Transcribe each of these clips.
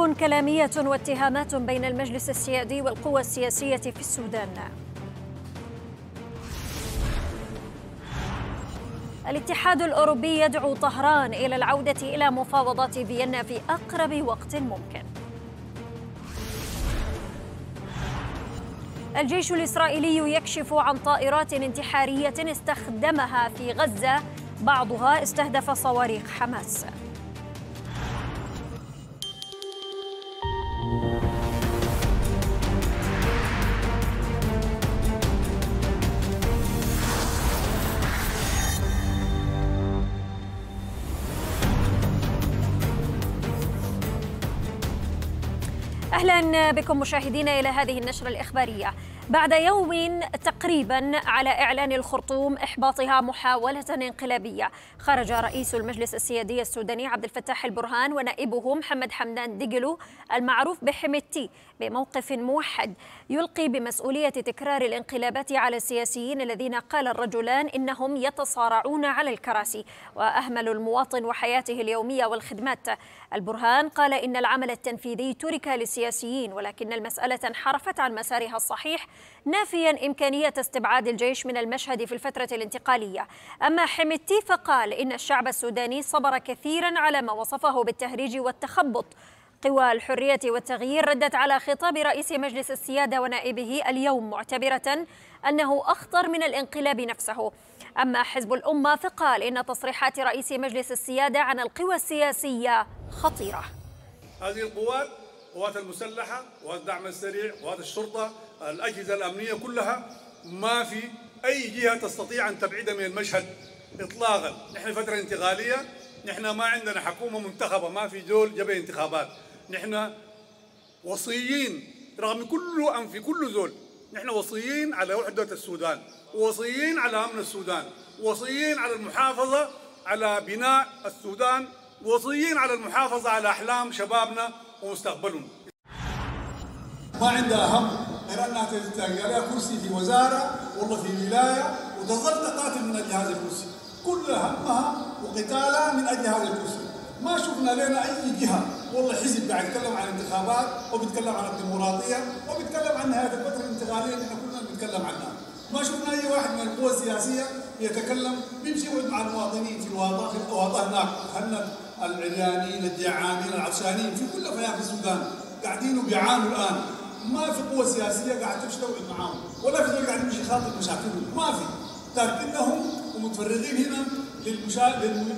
حرب كلامية واتهامات بين المجلس السيادي والقوى السياسية في السودان الاتحاد الأوروبي يدعو طهران إلى العودة إلى مفاوضات فيينا في أقرب وقت ممكن الجيش الإسرائيلي يكشف عن طائرات انتحارية استخدمها في غزة بعضها استهدف صواريخ حماس أهلا بكم مشاهدينا إلى هذه النشرة الإخبارية بعد يوم تقريبا على إعلان الخرطوم إحباطها محاولة انقلابية خرج رئيس المجلس السيادي السوداني عبد الفتاح البرهان ونائبه محمد حمدان ديجلو المعروف بحميتي بموقف موحد يلقي بمسؤولية تكرار الانقلابات على السياسيين الذين قال الرجلان إنهم يتصارعون على الكراسي وأهملوا المواطن وحياته اليومية والخدمات البرهان قال إن العمل التنفيذي ترك للسياسيين ولكن المسألة انحرفت عن مسارها الصحيح نافيا إمكانية استبعاد الجيش من المشهد في الفترة الانتقالية أما حمتي فقال إن الشعب السوداني صبر كثيرا على ما وصفه بالتهريج والتخبط قوى الحرية والتغيير ردت على خطاب رئيس مجلس السيادة ونائبه اليوم معتبرة أنه أخطر من الانقلاب نفسه أما حزب الأمة فقال إن تصريحات رئيس مجلس السيادة عن القوى السياسية خطيرة هذه القوات القوات المسلحه وقوات الدعم السريع وقوات الشرطه الاجهزه الامنيه كلها ما في اي جهه تستطيع ان تبعدها من المشهد اطلاقا نحن فتره انتقاليه نحن ما عندنا حكومه منتخبه ما في دول جبهه انتخابات نحن وصيين رغم كل انف كل زول نحن وصيين على وحده السودان وصيين على امن السودان وصيين على المحافظه على بناء السودان وصيين على المحافظه على احلام شبابنا ومستقبلهم ما عندها هم غير انها تلتقي عليها كرسي في وزاره والله في ولايه وتظل تقاتل من اجل هذا الكرسي كل همها وقتالها من اجل هذا الكرسي ما شفنا لنا اي جهه والله حزب قاعد يتكلم عن انتخابات وبيتكلم عن الديمقراطيه وبيتكلم عن نهايه الفتره الانتقاليه اللي احنا كلنا بنتكلم عنها ما شفنا اي واحد من القوى السياسيه يتكلم بيمشي مع المواطنين في الوطن هناك العليانيين الجعانين العطشانين في كل افريقيا في السودان قاعدين وبيعانوا الان ما في قوه سياسيه قاعد تشتغل معاهم ولا في دول قاعدين مش يخاطب مشاكلهم ما في تاركينهم ومتفرغين هنا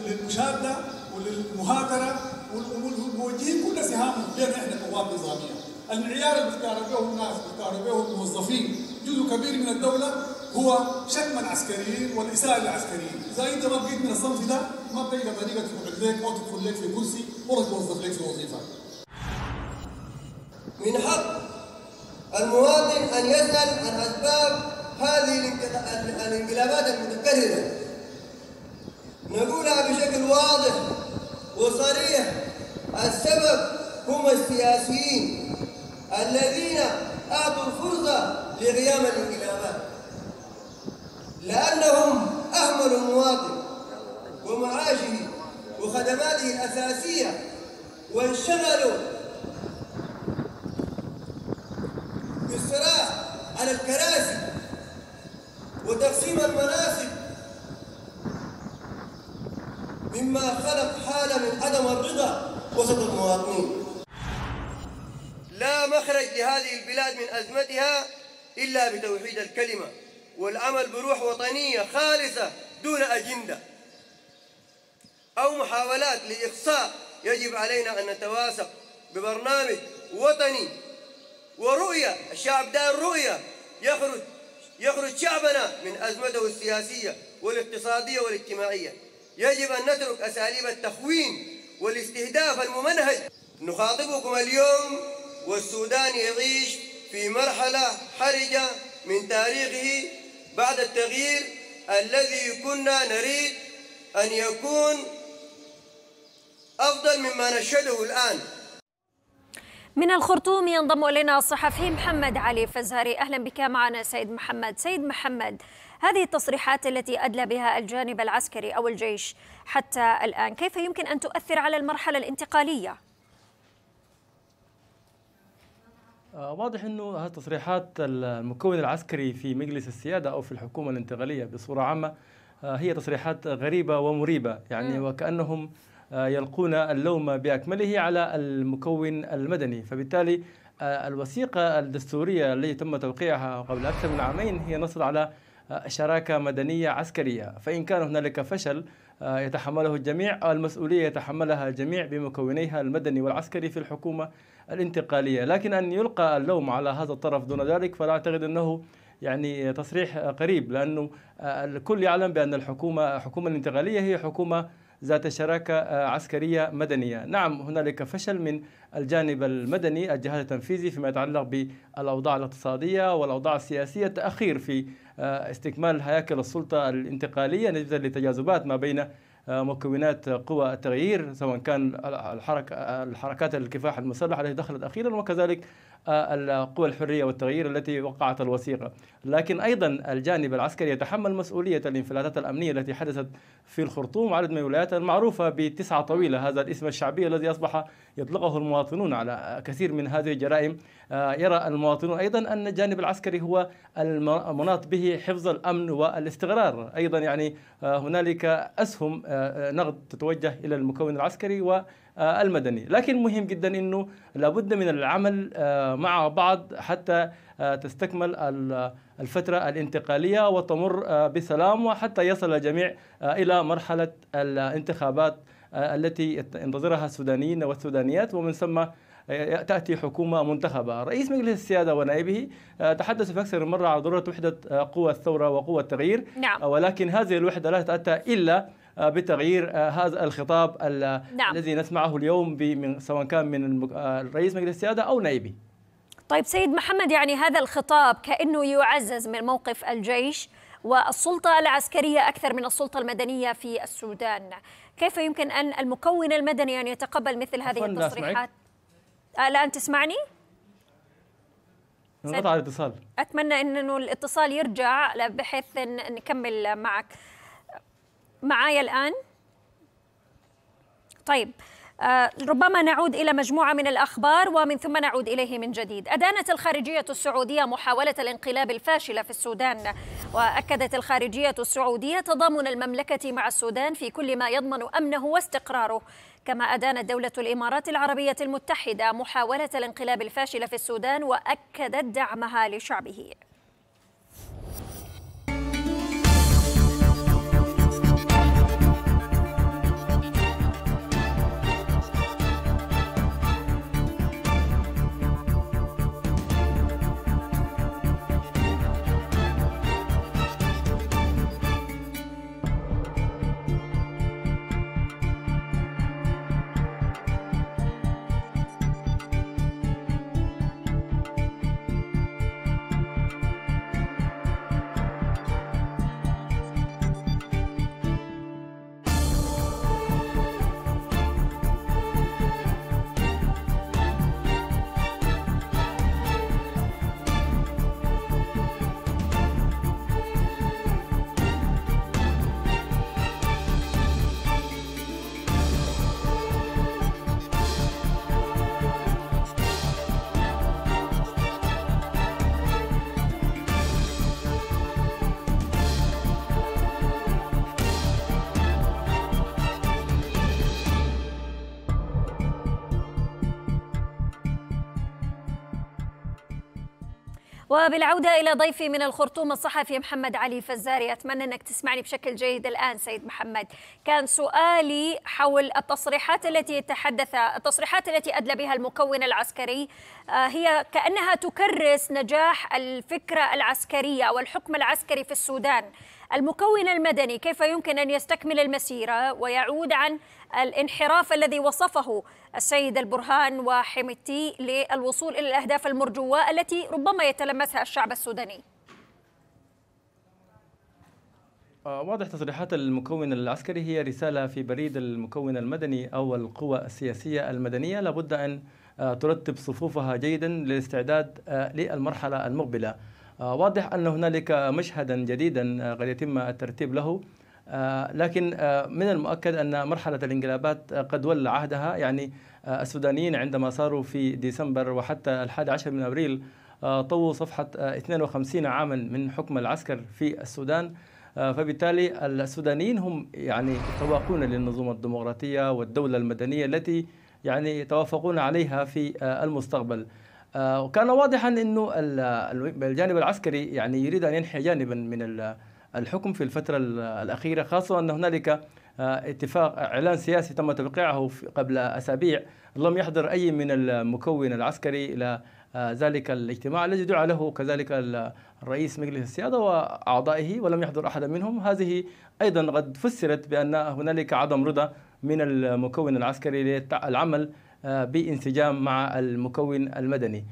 للمشاده وللمهاتره والموجهين كل سهامهم بين احنا قوات نظاميه المعيار اللي بيختاروا به الناس بيختاروا به الموظفين جزء كبير من الدوله هو شتم العسكريين والاساءه للعسكريين اذا انت ما بقيت من الصنف ده ما طريقه تقعد لك او تدخل لك في كرسي ولا توظف لك في وظيفه. من حق المواطن ان يسال عن اسباب هذه الانقلابات المتكرره. نقولها بشكل واضح وصريح السبب هم السياسيين الذين اعطوا الفرصه لقيام الانقلابات لانهم اهملوا المواطن ومعاشه وخدماته الأساسية وانشغلوا بالصراع على الكراسي وتقسيم المناصب مما خلق حالة من عدم الرضا وسط المواطنين لا مخرج لهذه البلاد من أزمتها إلا بتوحيد الكلمة والعمل بروح وطنية خالصة دون أجندة أو محاولات لإقصاء يجب علينا أن نتواثق ببرنامج وطني ورؤية الشعب دار رؤية يخرج يخرج شعبنا من أزمته السياسية والاقتصادية والاجتماعية يجب أن نترك أساليب التخوين والاستهداف الممنهج نخاطبكم اليوم والسودان يعيش في مرحلة حرجة من تاريخه بعد التغيير الذي كنا نريد أن يكون أفضل مما نشهده الآن من الخرطوم ينضم إلينا الصحفي محمد علي فزهري أهلا بك معنا سيد محمد سيد محمد هذه التصريحات التي أدلى بها الجانب العسكري أو الجيش حتى الآن كيف يمكن أن تؤثر على المرحلة الانتقالية؟ آه، واضح انه هذه التصريحات المكون العسكري في مجلس السياده او في الحكومه الانتقاليه بصوره عامه آه، هي تصريحات غريبه ومريبه يعني وكانهم آه، يلقون اللوم باكمله على المكون المدني فبالتالي آه، الوثيقه الدستوريه التي تم توقيعها قبل اكثر من عامين هي نصت على آه، شراكه مدنيه عسكريه فان كان هنالك فشل يتحمله الجميع المسؤوليه يتحملها الجميع بمكونيها المدني والعسكري في الحكومه الانتقاليه لكن ان يلقى اللوم على هذا الطرف دون ذلك فلا اعتقد انه يعني تصريح قريب لانه الكل يعلم بان الحكومه الحكومه الانتقاليه هي حكومه ذات شراكة آه, عسكرية مدنية نعم هنالك فشل من الجانب المدني الجهاز التنفيذي فيما يتعلق بالأوضاع الاقتصادية والأوضاع السياسية تأخير في آه, استكمال هياكل السلطة الانتقالية نتيجة لتجاذبات ما بين آه, مكونات قوى التغيير سواء كان الحركة الحركات الكفاح المسلح التي دخلت أخيرا وكذلك القوى الحرية والتغيير التي وقعت الوثيقة لكن أيضا الجانب العسكري يتحمل مسؤولية الانفلاتات الأمنية التي حدثت في الخرطوم عدد من الولايات المعروفة بتسعة طويلة هذا الاسم الشعبي الذي أصبح يطلقه المواطنون على كثير من هذه الجرائم آه، يرى المواطنون أيضا أن الجانب العسكري هو المناط به حفظ الأمن والاستقرار أيضا يعني آه، هنالك أسهم آه، نقد تتوجه إلى المكون العسكري و آه، المدني لكن مهم جدا أنه لابد من العمل آه، مع بعض حتى آه، تستكمل الفترة الانتقالية وتمر بسلام وحتى يصل الجميع إلى مرحلة الانتخابات التي ينتظرها السودانيين والسودانيات ومن ثم تأتي حكومة منتخبة رئيس مجلس السيادة ونائبه تحدث في أكثر من مرة عن ضرورة وحدة قوى الثورة وقوى التغيير نعم. ولكن هذه الوحدة لا تأتى إلا آه، بتغيير آه، هذا الخطاب نعم. الذي نسمعه اليوم من سواء كان من آه، رئيس مجلس السياده او نائبه. طيب سيد محمد يعني هذا الخطاب كانه يعزز من موقف الجيش والسلطه العسكريه اكثر من السلطه المدنيه في السودان. كيف يمكن ان المكون المدني ان يتقبل مثل هذه التصريحات؟ الان تسمعني؟ انقطع الاتصال اتمنى انه الاتصال يرجع بحيث إن نكمل معك معايا الآن؟ طيب آه، ربما نعود إلى مجموعة من الأخبار ومن ثم نعود إليه من جديد أدانت الخارجية السعودية محاولة الانقلاب الفاشلة في السودان وأكدت الخارجية السعودية تضامن المملكة مع السودان في كل ما يضمن أمنه واستقراره كما أدانت دولة الإمارات العربية المتحدة محاولة الانقلاب الفاشلة في السودان وأكدت دعمها لشعبه وبالعودة إلى ضيفي من الخرطوم الصحفي محمد علي فزاري أتمنى أنك تسمعني بشكل جيد الآن سيد محمد كان سؤالي حول التصريحات التي تحدث التصريحات التي أدلى بها المكون العسكري آه، هي كأنها تكرس نجاح الفكرة العسكرية والحكم العسكري في السودان المكون المدني كيف يمكن أن يستكمل المسيرة ويعود عن الانحراف الذي وصفه السيد البرهان وحميتي للوصول إلى الأهداف المرجوة التي ربما يتلمسها الشعب السوداني آه، واضح تصريحات المكون العسكري هي رسالة في بريد المكون المدني أو القوى السياسية المدنية لابد أن آه، ترتب صفوفها جيدا للاستعداد آه، للمرحلة المقبلة واضح أن هنالك مشهدا جديدا قد يتم الترتيب له آه، لكن آه، من المؤكد أن مرحلة الانقلابات آه، قد ولى عهدها يعني السودانيين عندما صاروا في ديسمبر وحتى الحادي عشر من أبريل طووا صفحة 52 عاما من حكم العسكر في السودان فبالتالي السودانيين هم يعني يتواقون للنظم الديمقراطية والدولة المدنية التي يعني يتوافقون عليها في المستقبل وكان واضحا انه الجانب العسكري يعني يريد ان ينحي جانبا من الحكم في الفترة الأخيرة خاصة أن هنالك آه، اتفاق اعلان سياسي تم توقيعه قبل اسابيع لم يحضر اي من المكون العسكري الى آه، ذلك الاجتماع الذي دعا له كذلك الرئيس مجلس السياده واعضائه ولم يحضر احد منهم هذه ايضا قد فسرت بان هنالك عدم رضا من المكون العسكري للعمل آه، بانسجام مع المكون المدني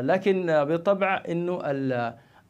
لكن بالطبع انه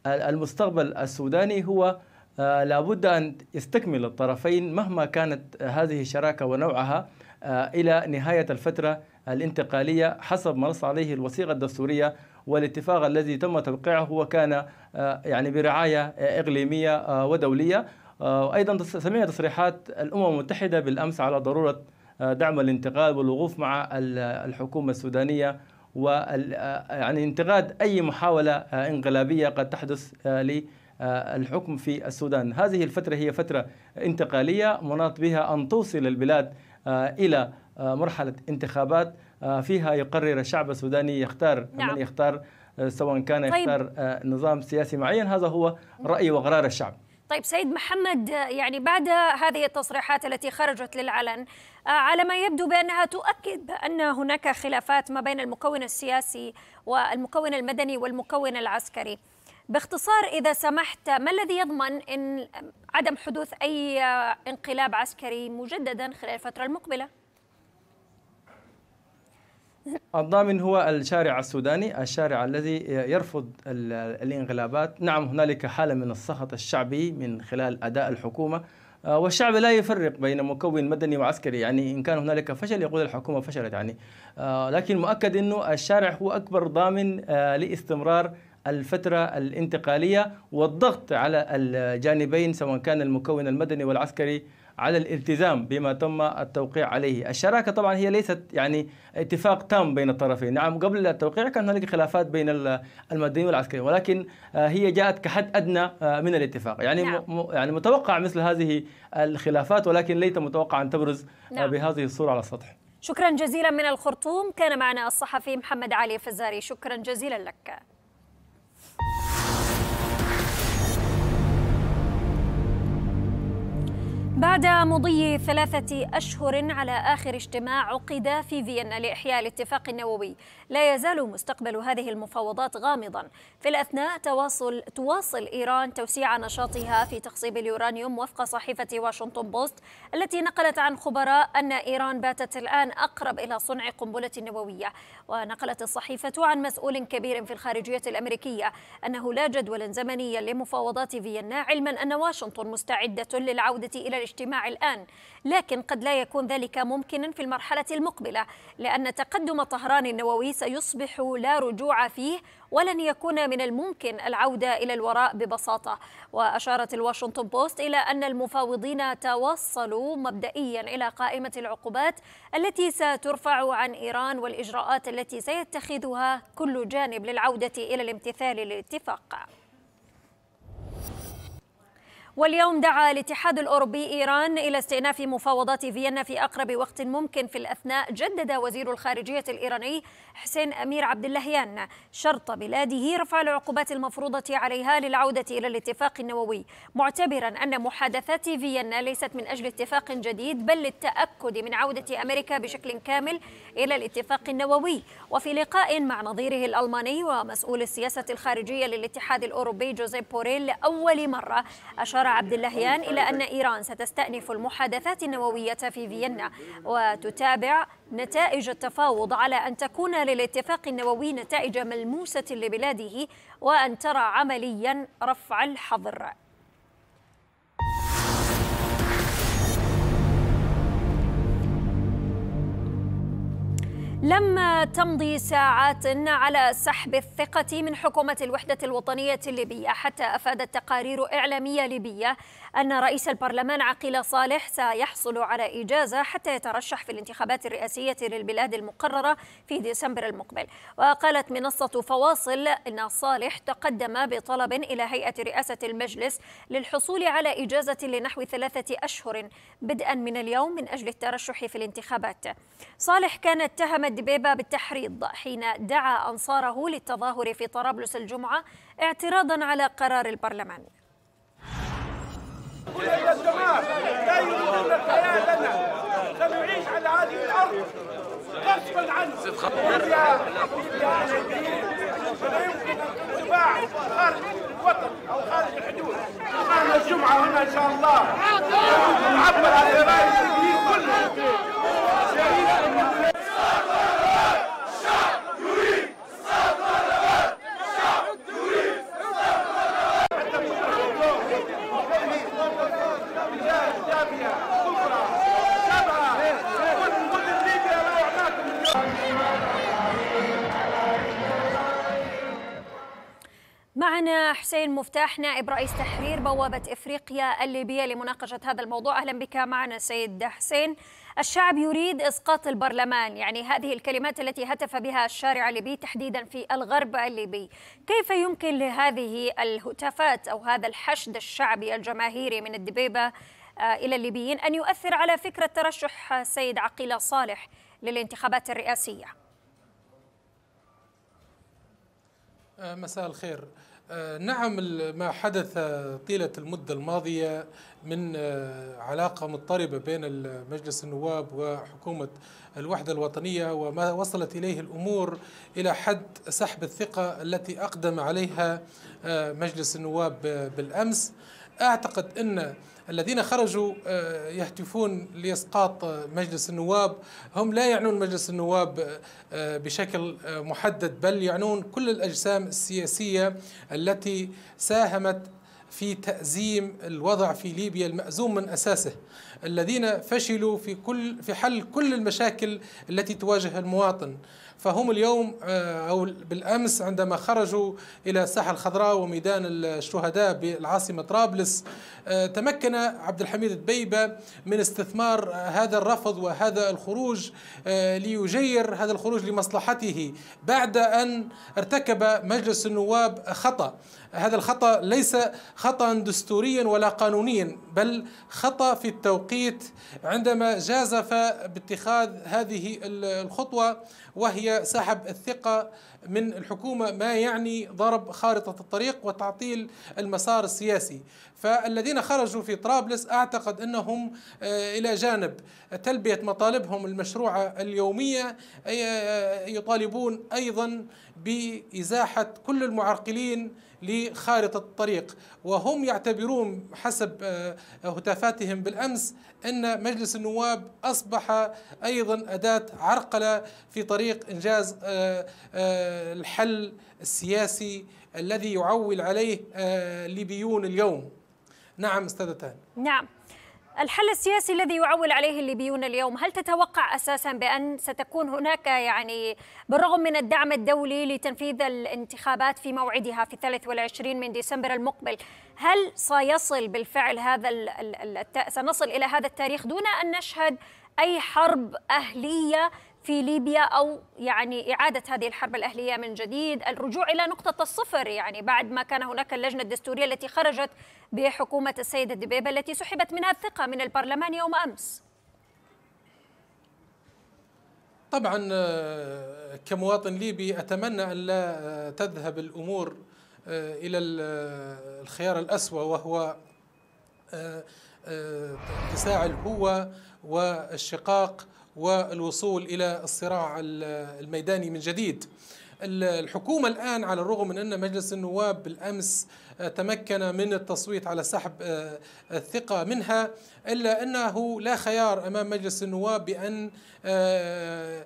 المستقبل السوداني هو آه، لابد أن يستكمل الطرفين مهما كانت هذه الشراكة ونوعها آه، إلى نهاية الفترة الانتقالية حسب ما نص عليه الوثيقة الدستورية والاتفاق الذي تم توقيعه وكان آه، يعني برعاية إقليمية ودولية وأيضا سمعنا تصريحات الأمم المتحدة بالأمس على ضرورة دعم الانتقال والوقوف مع الحكومة السودانية يعني انتقاد أي محاولة انقلابية قد تحدث ل آه، الحكم في السودان هذه الفترة هي فترة انتقالية مناط بها أن توصل البلاد آه، إلى آه، مرحلة انتخابات فيها يقرر الشعب السوداني يختار نعم. من يختار سواء كان طيب. يختار نظام سياسي معين هذا هو رأي وقرار الشعب طيب سيد محمد يعني بعد هذه التصريحات التي خرجت للعلن على ما يبدو بأنها تؤكد بأن هناك خلافات ما بين المكون السياسي والمكون المدني والمكون العسكري باختصار إذا سمحت ما الذي يضمن أن عدم حدوث أي انقلاب عسكري مجددا خلال الفترة المقبلة؟ الضامن هو الشارع السوداني الشارع الذي يرفض الانقلابات نعم هنالك حالة من السخط الشعبي من خلال أداء الحكومة آه، والشعب لا يفرق بين مكون مدني وعسكري يعني ان كان هنالك فشل يقول الحكومه فشلت يعني آه، لكن مؤكد انه الشارع هو اكبر ضامن آه، لاستمرار الفترة الانتقالية والضغط على الجانبين سواء كان المكون المدني والعسكري على الالتزام بما تم التوقيع عليه الشراكة طبعا هي ليست يعني اتفاق تام بين الطرفين نعم قبل التوقيع كان هنالك خلافات بين المدنيين والعسكريين ولكن آه، هي جاءت كحد أدنى آه، من الاتفاق يعني نعم. يعني متوقع مثل هذه الخلافات ولكن ليت متوقع أن تبرز آه، نعم. بهذه الصورة على السطح شكرا جزيلا من الخرطوم كان معنا الصحفي محمد علي فزاري شكرا جزيلا لك بعد مضي ثلاثة أشهر على آخر اجتماع عقد في فيينا لإحياء الاتفاق النووي لا يزال مستقبل هذه المفاوضات غامضا في الأثناء تواصل, تواصل إيران توسيع نشاطها في تخصيب اليورانيوم وفق صحيفة واشنطن بوست التي نقلت عن خبراء أن إيران باتت الآن أقرب إلى صنع قنبلة نووية ونقلت الصحيفة عن مسؤول كبير في الخارجية الأمريكية أنه لا جدول زمني لمفاوضات فيينا علما أن واشنطن مستعدة للعودة إلى الاجتماع الآن لكن قد لا يكون ذلك ممكنا في المرحلة المقبلة لأن تقدم طهران النووي سيصبح لا رجوع فيه ولن يكون من الممكن العودة إلى الوراء ببساطة وأشارت الواشنطن بوست إلى أن المفاوضين توصلوا مبدئيا إلى قائمة العقوبات التي سترفع عن إيران والإجراءات التي سيتخذها كل جانب للعودة إلى الامتثال للاتفاق واليوم دعا الاتحاد الأوروبي إيران إلى استئناف مفاوضات فيينا في أقرب وقت ممكن في الأثناء جدد وزير الخارجية الإيراني حسين أمير عبد اللهيان شرط بلاده رفع العقوبات المفروضة عليها للعودة إلى الاتفاق النووي معتبرا أن محادثات فيينا ليست من أجل اتفاق جديد بل للتأكد من عودة أمريكا بشكل كامل إلى الاتفاق النووي وفي لقاء مع نظيره الألماني ومسؤول السياسة الخارجية للاتحاد الأوروبي جوزيف بوريل لأول مرة أشار عبد اللهيان إلى أن إيران ستستأنف المحادثات النووية في فيينا وتتابع نتائج التفاوض على أن تكون للاتفاق النووي نتائج ملموسة لبلاده وأن ترى عمليا رفع الحظر لم تمضي ساعات على سحب الثقة من حكومة الوحدة الوطنية الليبية حتى أفادت تقارير إعلامية ليبية أن رئيس البرلمان عقيل صالح سيحصل على إجازة حتى يترشح في الانتخابات الرئاسية للبلاد المقررة في ديسمبر المقبل وقالت منصة فواصل أن صالح تقدم بطلب إلى هيئة رئاسة المجلس للحصول على إجازة لنحو ثلاثة أشهر بدءا من اليوم من أجل الترشح في الانتخابات صالح كان اتهم الدبيبة بالتحريض حين دعا أنصاره للتظاهر في طرابلس الجمعة اعتراضا على قرار البرلمان الى الدمار لا يريد الحياه لنا سنعيش على هذه الارض غصبا عنه يا فلا يمكن الانطباع خارج الوطن او خارج الحدود انا الجمعه هنا ان شاء الله نعبر عن الراي السوريين كلهم شهيد الشعب حسين مفتاح نائب رئيس تحرير بوابة إفريقيا الليبية لمناقشة هذا الموضوع أهلا بك معنا سيد حسين الشعب يريد إسقاط البرلمان يعني هذه الكلمات التي هتف بها الشارع الليبي تحديدا في الغرب الليبي كيف يمكن لهذه الهتافات أو هذا الحشد الشعبي الجماهيري من الدبيبة آه، إلى الليبيين أن يؤثر على فكرة ترشح سيد عقيلة صالح للانتخابات الرئاسية آه، مساء الخير آه، نعم ما حدث طيلة المدة الماضية من آه، علاقة مضطربة بين مجلس النواب وحكومة الوحدة الوطنية وما وصلت إليه الأمور إلى حد سحب الثقة التي أقدم عليها آه، مجلس النواب بالأمس أعتقد أن الذين خرجوا آه، يهتفون لإسقاط آه، مجلس النواب هم لا يعنون مجلس النواب آه، بشكل محدد بل يعنون كل الأجسام السياسية التي ساهمت في تأزيم الوضع في ليبيا المأزوم من أساسه الذين فشلوا في كل في حل كل المشاكل التي تواجه المواطن فهم اليوم أو بالأمس عندما خرجوا إلى الساحة الخضراء وميدان الشهداء بالعاصمة طرابلس آه، تمكن عبد الحميد البيبة من استثمار هذا الرفض وهذا الخروج آه، ليجير هذا الخروج لمصلحته بعد أن ارتكب مجلس النواب خطأ هذا الخطأ ليس خطأ دستوريا ولا قانونيا بل خطأ في التوقيت عندما جازف باتخاذ هذه الخطوة وهي سحب الثقة من الحكومة ما يعني ضرب خارطة الطريق وتعطيل المسار السياسي فالذين خرجوا في طرابلس أعتقد أنهم آه، إلى جانب تلبية مطالبهم المشروعة اليومية آه، يطالبون أيضا بإزاحة كل المعرقلين لخارطة الطريق وهم يعتبرون حسب آه، هتافاتهم بالأمس أن مجلس النواب أصبح أيضا أداة عرقلة في طريق إنجاز الحل السياسي الذي يعول عليه الليبيون اليوم نعم استاذة استدتان نعم الحل السياسي الذي يعول عليه الليبيون اليوم هل تتوقع اساسا بان ستكون هناك يعني بالرغم من الدعم الدولي لتنفيذ الانتخابات في موعدها في 23 من ديسمبر المقبل هل سيصل بالفعل هذا الـ الـ الـ سنصل الى هذا التاريخ دون ان نشهد اي حرب اهليه في ليبيا أو يعني إعادة هذه الحرب الأهلية من جديد الرجوع إلى نقطة الصفر يعني بعد ما كان هناك اللجنة الدستورية التي خرجت بحكومة السيدة دبيبة التي سحبت منها الثقة من البرلمان يوم أمس طبعا آه، كمواطن ليبي أتمنى أن لا آه، تذهب الأمور آه، إلى الخيار الأسوأ وهو اتساع الهوة والشقاق والوصول إلى الصراع الميداني من جديد الحكومة الآن على الرغم من أن مجلس النواب بالأمس آه، تمكن من التصويت على سحب آه، الثقة منها إلا أنه لا خيار أمام مجلس النواب بأن آه،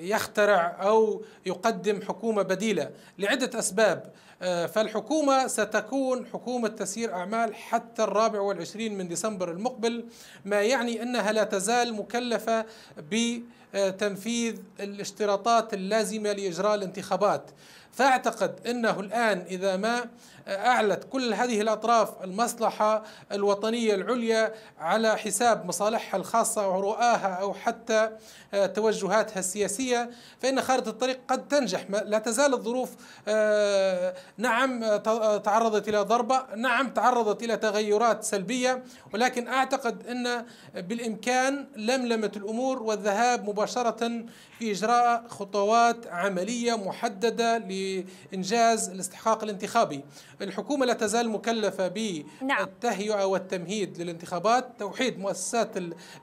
يخترع أو يقدم حكومة بديلة لعدة أسباب آه، فالحكومة ستكون حكومة تسيير أعمال حتى الرابع والعشرين من ديسمبر المقبل ما يعني أنها لا تزال مكلفة بتنفيذ الاشتراطات اللازمة لإجراء الانتخابات فأعتقد أنه الآن إذا ما أعلت كل هذه الأطراف المصلحة الوطنية العليا على حساب مصالحها الخاصة أو رؤاها أو حتى آه، توجهاتها السياسية فإن خارطة الطريق قد تنجح لا تزال الظروف آه، نعم آه، تعرضت إلى ضربة نعم تعرضت إلى تغيرات سلبية ولكن أعتقد أن بالإمكان لملمة الأمور والذهاب مباشرة في إجراء خطوات عملية محددة لإنجاز الاستحقاق الانتخابي الحكومة لا تزال مكلفة نعم. بالتهيئة نعم. والتمهيد للانتخابات توحيد مؤسسات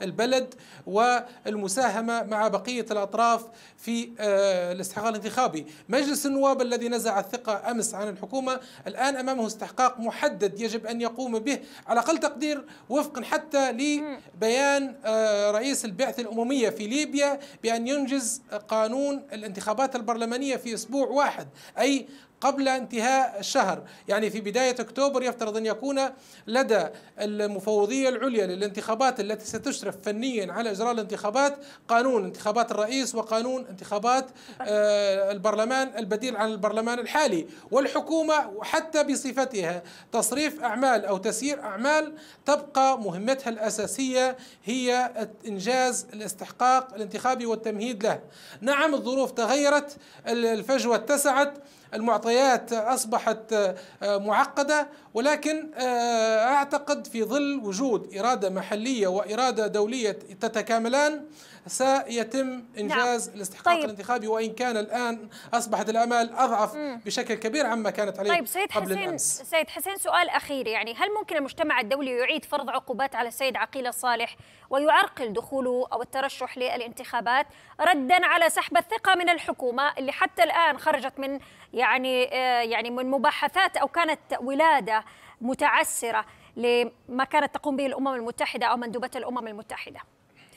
البلد والمساهمة مع بقية الأطراف في آه، الاستحقاق الانتخابي مجلس النواب الذي نزع الثقة أمس عن الحكومة الآن أمامه استحقاق محدد يجب أن يقوم به على أقل تقدير وفقا حتى لبيان آه، رئيس البعثة الأممية في ليبيا بأن ينجز قانون الانتخابات البرلمانية في أسبوع واحد أي قبل انتهاء الشهر يعني في بداية أكتوبر يفترض أن يكون لدى المفوضية العليا للانتخابات التي ستشرف فنيا على إجراء الانتخابات قانون انتخابات الرئيس وقانون انتخابات آه، البرلمان البديل عن البرلمان الحالي والحكومة حتى بصفتها تصريف أعمال أو تسيير أعمال تبقى مهمتها الأساسية هي إنجاز الاستحقاق الانتخابي والتمهيد له نعم الظروف تغيرت الفجوة اتسعت المعطيات أصبحت آه، معقدة ولكن آه، أعتقد في ظل وجود إرادة محلية وإرادة دولية تتكاملان سيتم نعم. إنجاز نعم. الاستحقاق طيب. الانتخابي وإن كان الآن أصبحت الآمال أضعف مم. بشكل كبير عما كانت عليه طيب سيد قبل حسين الأمس سيد حسين سؤال أخير يعني هل ممكن المجتمع الدولي يعيد فرض عقوبات على السيد عقيل صالح ويعرقل دخوله أو الترشح للانتخابات ردا على سحب الثقة من الحكومة اللي حتى الآن خرجت من يعني آه، يعني من مباحثات أو كانت ولادة متعسرة لما كانت تقوم به الأمم المتحدة أو مندوبة الأمم المتحدة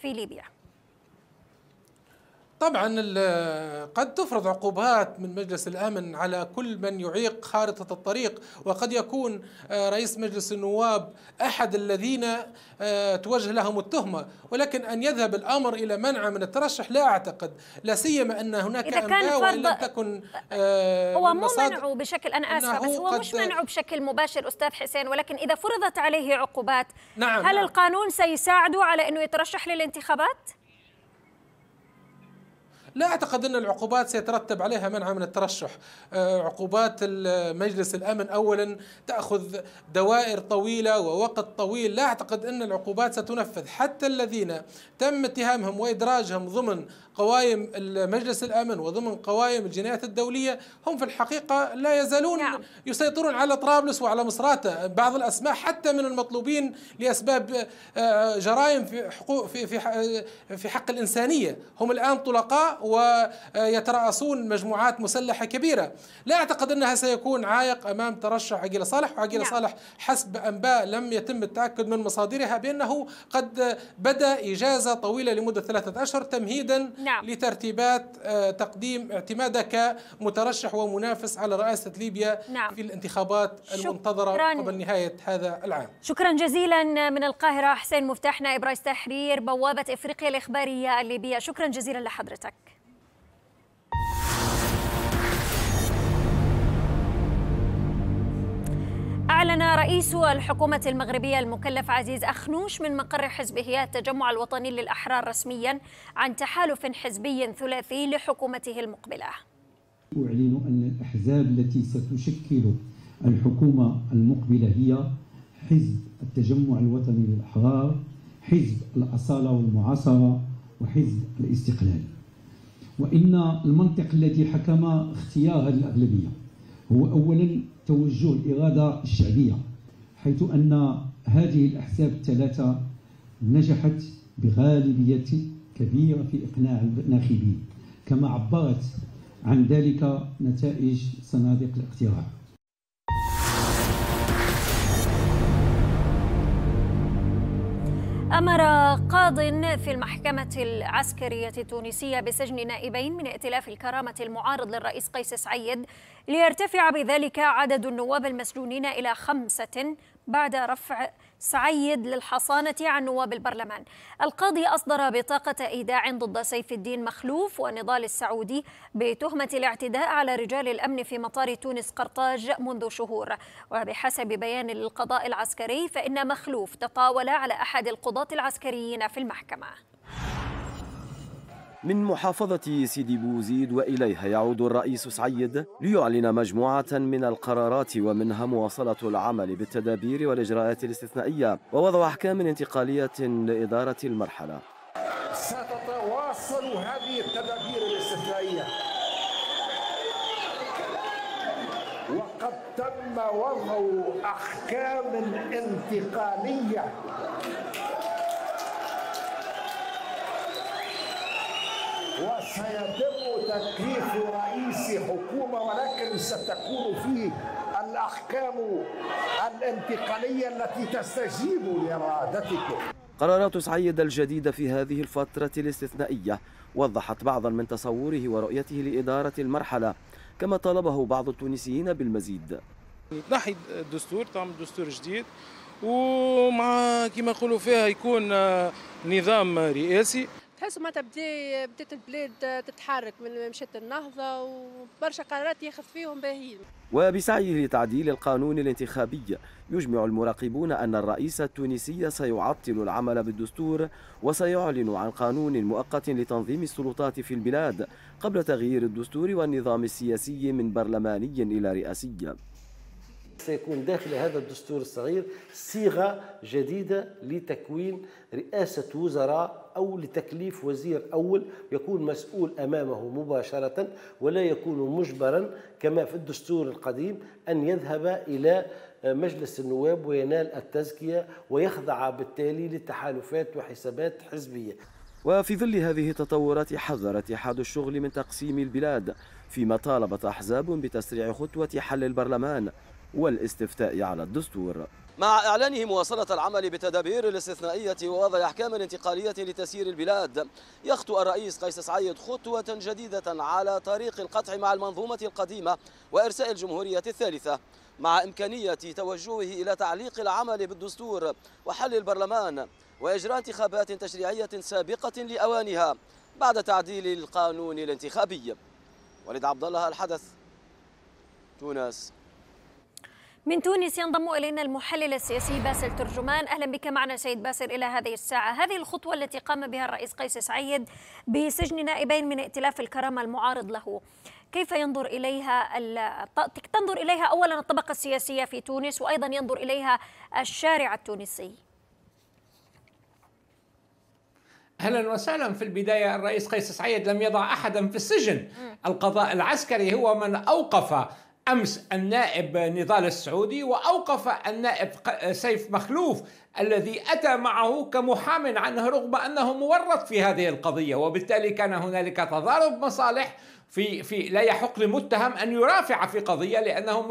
في ليبيا طبعا قد تفرض عقوبات من مجلس الامن على كل من يعيق خارطه الطريق وقد يكون آه، رئيس مجلس النواب احد الذين آه، توجه لهم التهمه ولكن ان يذهب الامر الى منعه من الترشح لا اعتقد لا سيما ان هناك إذا كان وان لم تكن آه، هو مو منعه بشكل انا اسفه بس هو مش منعه بشكل مباشر استاذ حسين ولكن اذا فرضت عليه عقوبات نعم هل نعم. القانون سيساعده على انه يترشح للانتخابات؟ لا أعتقد أن العقوبات سيترتب عليها منع من الترشح آه، عقوبات مجلس الأمن أولا تأخذ دوائر طويلة ووقت طويل لا أعتقد أن العقوبات ستنفذ حتى الذين تم اتهامهم وإدراجهم ضمن قوائم مجلس الامن وضمن قوائم الجنايات الدوليه هم في الحقيقه لا يزالون نعم. يسيطرون على طرابلس وعلى مصراته بعض الاسماء حتى من المطلوبين لاسباب آه، جرائم في حقوق في في آه، في حق الانسانيه هم الان طلقاء ويترأسون آه، مجموعات مسلحه كبيره لا اعتقد انها سيكون عائق امام ترشح عقيل صالح وعقيل نعم. صالح حسب انباء لم يتم التاكد من مصادرها بانه قد بدا اجازه طويله لمده ثلاثه اشهر تمهيدا نعم. لترتيبات آه، تقديم اعتمادك مترشح ومنافس على رئاسة ليبيا نعم. في الانتخابات المنتظرة قبل نهاية هذا العام شكرا جزيلا من القاهرة حسين مفتاح نائب رئيس تحرير بوابة إفريقيا الإخبارية الليبية شكرا جزيلا لحضرتك أعلن رئيس الحكومة المغربية المكلف عزيز أخنوش من مقر حزبه التجمع الوطني للأحرار رسميا عن تحالف حزبي ثلاثي لحكومته المقبلة أعلن أن الأحزاب التي ستشكل الحكومة المقبلة هي حزب التجمع الوطني للأحرار حزب الأصالة والمعاصرة وحزب الاستقلال وإن المنطق الذي حكم اختيار هذه الأغلبية هو أولا توجه الإرادة الشعبية حيث أن هذه الأحزاب الثلاثة نجحت بغالبية كبيرة في إقناع الناخبين كما عبرت عن ذلك نتائج صناديق الاقتراع أمر قاض في المحكمة العسكرية التونسية بسجن نائبين من ائتلاف الكرامة المعارض للرئيس قيس سعيد ليرتفع بذلك عدد النواب المسجونين إلى خمسة بعد رفع سعيد للحصانة عن نواب البرلمان القاضي أصدر بطاقة إيداع ضد سيف الدين مخلوف ونضال السعودي بتهمة الاعتداء على رجال الأمن في مطار تونس قرطاج منذ شهور وبحسب بيان للقضاء العسكري فإن مخلوف تطاول على أحد القضاة العسكريين في المحكمة من محافظة سيدي بوزيد وإليها يعود الرئيس سعيد ليعلن مجموعة من القرارات ومنها مواصلة العمل بالتدابير والإجراءات الاستثنائية ووضع أحكام انتقالية لإدارة المرحلة ستتواصل هذه التدابير الاستثنائية وقد تم وضع أحكام انتقالية وسيتم تكليف رئيس حكومه ولكن ستكون فيه الاحكام الانتقاليه التي تستجيب لارادتكم. قرارات سعيد الجديدة في هذه الفترة الاستثنائية وضحت بعضا من تصوره ورؤيته لإدارة المرحلة كما طالبه بعض التونسيين بالمزيد نحي الدستور تعمل دستور جديد ومع كما نقولوا فيها يكون نظام رئاسي تحس ما تبدا بدات البلاد تتحرك من مشات النهضه وبرشا قرارات ياخذ فيهم باهيين وبسعيه لتعديل القانون الانتخابي يجمع المراقبون أن الرئيس التونسي سيعطل العمل بالدستور وسيعلن عن قانون مؤقت لتنظيم السلطات في البلاد قبل تغيير الدستور والنظام السياسي من برلماني إلى رئاسي سيكون داخل هذا الدستور الصغير صيغة جديدة لتكوين رئاسة وزراء أو لتكليف وزير أول يكون مسؤول أمامه مباشرة ولا يكون مجبرا كما في الدستور القديم أن يذهب إلى مجلس النواب وينال التزكية ويخضع بالتالي لتحالفات وحسابات حزبية وفي ظل هذه التطورات حذر اتحاد الشغل من تقسيم البلاد فيما طالبت أحزاب بتسريع خطوة حل البرلمان والاستفتاء على الدستور مع إعلانه مواصلة العمل بالتدابير الاستثنائية ووضع أحكام انتقالية لتسيير البلاد يخطو الرئيس قيس سعيد خطوة جديدة على طريق القطع مع المنظومة القديمة وإرساء الجمهورية الثالثة مع إمكانية توجهه إلى تعليق العمل بالدستور وحل البرلمان وإجراء انتخابات تشريعية سابقة لأوانها بعد تعديل القانون الانتخابي ولد عبد الله الحدث تونس من تونس ينضم الينا المحلل السياسي باسل ترجمان اهلا بك معنا سيد باسل الى هذه الساعه هذه الخطوه التي قام بها الرئيس قيس سعيد بسجن نائبين من ائتلاف الكرامه المعارض له كيف ينظر اليها تنظر اليها اولا الطبقه السياسيه في تونس وايضا ينظر اليها الشارع التونسي اهلا وسهلا في البدايه الرئيس قيس سعيد لم يضع احدا في السجن القضاء العسكري هو من اوقف امس النائب نضال السعودي واوقف النائب سيف مخلوف الذي اتى معه كمحام عنه رغم انه مورط في هذه القضيه وبالتالي كان هنالك تضارب مصالح في في لا يحق لمتهم ان يرافع في قضيه لانه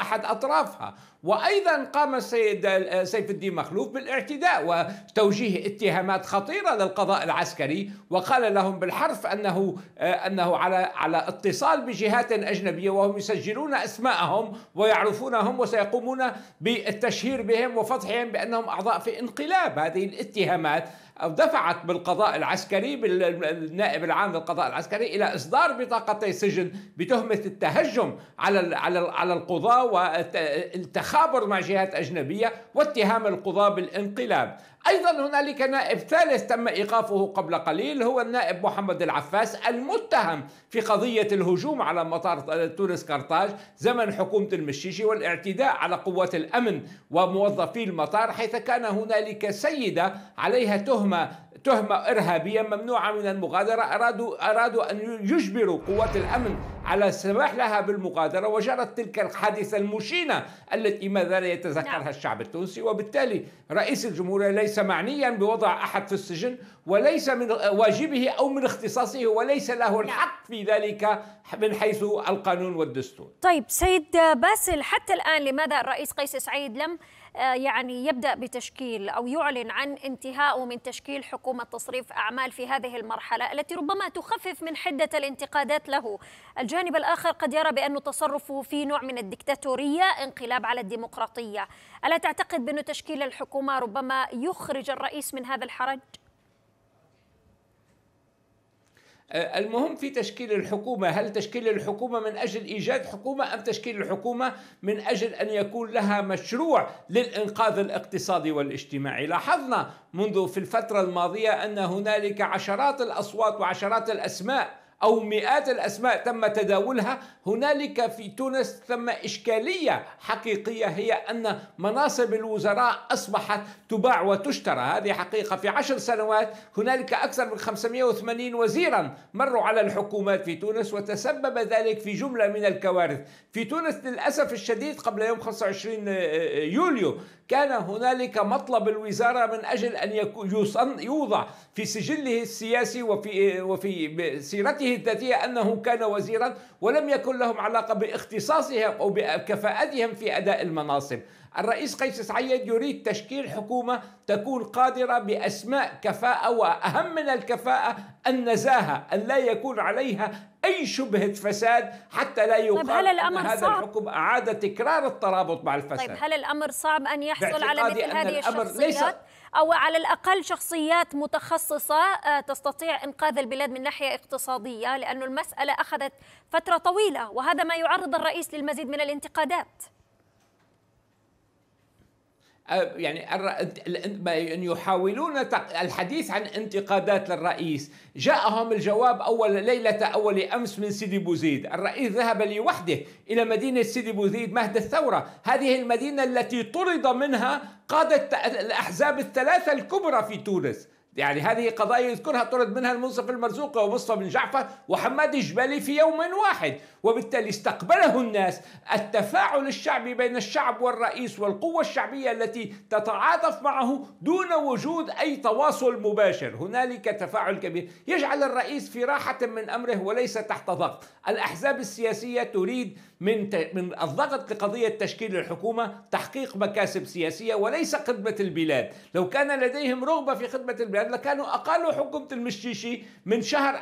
احد اطرافها، وايضا قام السيد سيف الدين مخلوف بالاعتداء وتوجيه اتهامات خطيره للقضاء العسكري وقال لهم بالحرف انه انه على على اتصال بجهات اجنبيه وهم يسجلون اسماءهم ويعرفونهم وسيقومون بالتشهير بهم وفضحهم بانهم اعضاء في انقلاب، هذه الاتهامات أو دفعت بالقضاء العسكري بالنائب العام للقضاء العسكري إلى إصدار بطاقتي سجن بتهمة التهجم على على القضاة والتخابر مع جهات أجنبية واتهام القضاة بالانقلاب أيضا هنالك نائب ثالث تم إيقافه قبل قليل هو النائب محمد العفاس المتهم في قضية الهجوم على مطار تونس قرطاج زمن حكومة المشيشي والاعتداء على قوات الأمن وموظفي المطار حيث كان هنالك سيدة عليها تهمة تهمة إرهابية ممنوعة من المغادرة أرادوا أرادوا أن يجبروا قوات الأمن على السماح لها بالمغادرة وجرت تلك الحادثة المشينة التي ماذا لا يتذكرها نعم. الشعب التونسي وبالتالي رئيس الجمهورية ليس معنيا بوضع أحد في السجن وليس من واجبه أو من اختصاصه وليس له نعم. الحق في ذلك من حيث القانون والدستور طيب سيد باسل حتى الآن لماذا الرئيس قيس سعيد لم آه، يعني يبدأ بتشكيل أو يعلن عن انتهائه من تشكيل حكومة تصريف أعمال في هذه المرحلة التي ربما تخفف من حدة الانتقادات له الجانب الآخر قد يرى بأن تصرفه في نوع من الدكتاتورية انقلاب على الديمقراطية ألا تعتقد بأن تشكيل الحكومة ربما يخرج الرئيس من هذا الحرج؟ آه، المهم في تشكيل الحكومة هل تشكيل الحكومة من أجل إيجاد حكومة أم تشكيل الحكومة من أجل أن يكون لها مشروع للإنقاذ الاقتصادي والاجتماعي لاحظنا منذ في الفترة الماضية أن هنالك عشرات الأصوات وعشرات الأسماء أو مئات الأسماء تم تداولها هنالك في تونس ثم إشكالية حقيقية هي أن مناصب الوزراء أصبحت تباع وتشترى هذه حقيقة في عشر سنوات هنالك أكثر من 580 وزيرا مروا على الحكومات في تونس وتسبب ذلك في جملة من الكوارث في تونس للأسف الشديد قبل يوم 25 يوليو كان هنالك مطلب الوزارة من أجل أن يوضع في سجله السياسي وفي, وفي سيرته حالته الذاتية أنه كان وزيرا ولم يكن لهم علاقة باختصاصهم أو بكفاءتهم في أداء المناصب الرئيس قيس سعيد يريد تشكيل حكومة تكون قادرة بأسماء كفاءة وأهم من الكفاءة النزاهة أن لا يكون عليها أي شبهة فساد حتى لا طيب، يقال هل الأمر هذا صعب؟ الحكم أعاد تكرار الترابط مع طيب، الفساد طيب هل الأمر صعب أن يحصل على مثل هذه الشخصيات؟ أو على الأقل شخصيات متخصصة آه، تستطيع إنقاذ البلاد من ناحية اقتصادية لأن المسألة أخذت فترة طويلة وهذا ما يعرض الرئيس للمزيد من الانتقادات أه، يعني يحاولون الحديث عن انتقادات للرئيس جاءهم الجواب أول ليلة أول أمس من سيدي بوزيد الرئيس ذهب لوحده إلى مدينة سيدي بوزيد مهد الثورة هذه المدينة التي طرد منها قادة الأحزاب الثلاثة الكبرى في تونس يعني هذه قضايا يذكرها طرد منها المنصف المرزوقي ومصطفى بن جعفر وحماد الجبالي في يوم واحد وبالتالي استقبله الناس التفاعل الشعبي بين الشعب والرئيس والقوة الشعبية التي تتعاطف معه دون وجود أي تواصل مباشر هنالك تفاعل كبير يجعل الرئيس في راحة من أمره وليس تحت ضغط الأحزاب السياسية تريد من, ت... من الضغط لقضية تشكيل الحكومة تحقيق مكاسب سياسية وليس خدمة البلاد لو كان لديهم رغبة في خدمة البلاد لكانوا أقالوا حكومة المشيشي من شهر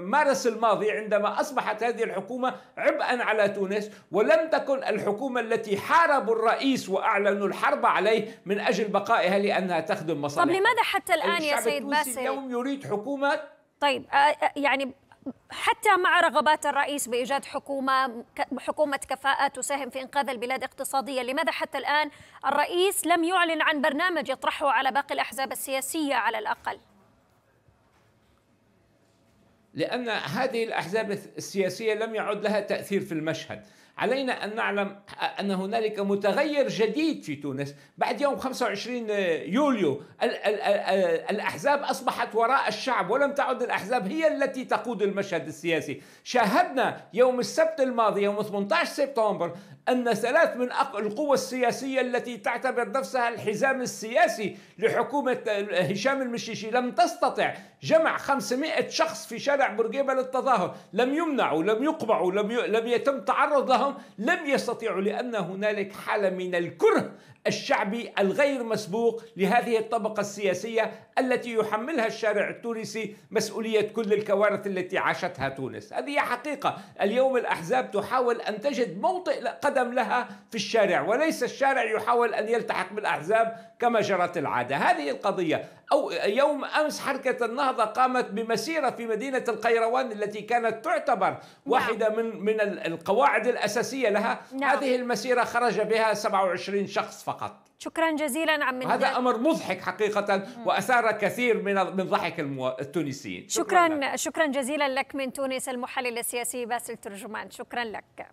مارس الماضي عندما أصبحت هذه الحكومة عبئا على تونس ولم تكن الحكومة التي حاربوا الرئيس وأعلنوا الحرب عليه من أجل بقائها لأنها تخدم مصالح طب لماذا حتى الآن يا سيد باسل اليوم يريد حكومة طيب آه، آه، يعني حتى مع رغبات الرئيس بايجاد حكومه حكومه كفاءه تساهم في انقاذ البلاد اقتصاديا، لماذا حتى الان الرئيس لم يعلن عن برنامج يطرحه على باقي الاحزاب السياسيه على الاقل؟ لأن هذه الأحزاب السياسية لم يعد لها تأثير في المشهد علينا أن نعلم أن هنالك متغير جديد في تونس بعد يوم 25 يوليو الأحزاب أصبحت وراء الشعب ولم تعد الأحزاب هي التي تقود المشهد السياسي شاهدنا يوم السبت الماضي يوم 18 سبتمبر أن ثلاث من القوى السياسية التي تعتبر نفسها الحزام السياسي لحكومة هشام المشيشي لم تستطع جمع 500 شخص في شارع بورقيبة للتظاهر لم يمنعوا لم يقبعوا لم, ي... لم يتم تعرض لهم لم يستطيعوا لأن هنالك حالة من الكره الشعبي الغير مسبوق لهذه الطبقة السياسية التي يحملها الشارع التونسي مسؤولية كل الكوارث التي عاشتها تونس هذه حقيقة اليوم الأحزاب تحاول أن تجد موطئ قدم لها في الشارع وليس الشارع يحاول أن يلتحق بالأحزاب كما جرت العادة هذه القضية أو يوم أمس حركة النهضة قامت بمسيرة في مدينة القيروان التي كانت تعتبر نعم. واحدة نعم. من من القواعد الأساسية لها نعم. هذه المسيرة خرج بها 27 شخص فقط شكرا جزيلا عم هذا امر مضحك حقيقه واثار كثير من من ضحك المو... التونسيين شكرا شكرا, شكرا جزيلا لك من تونس المحلل السياسي باسل ترجمان شكرا لك